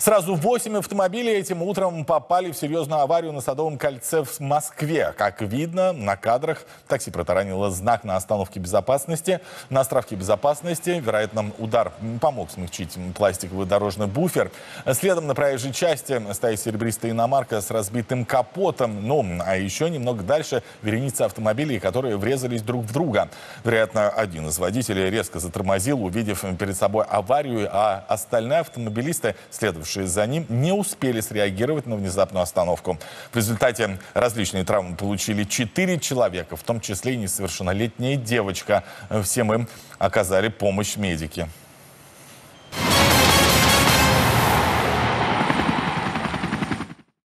Сразу 8 автомобилей этим утром попали в серьезную аварию на Садовом кольце в Москве. Как видно на кадрах, такси протаранило знак на остановке безопасности. На островке безопасности, вероятно, удар помог смягчить пластиковый дорожный буфер. Следом на проезжей части стоит серебристая иномарка с разбитым капотом. Ну, а еще немного дальше вереница автомобилей, которые врезались друг в друга. Вероятно, один из водителей резко затормозил, увидев перед собой аварию, а остальные автомобилисты, следовавшие следовавшие за ним, не успели среагировать на внезапную остановку. В результате различные травмы получили 4 человека, в том числе и несовершеннолетняя девочка. Всем им оказали помощь медики.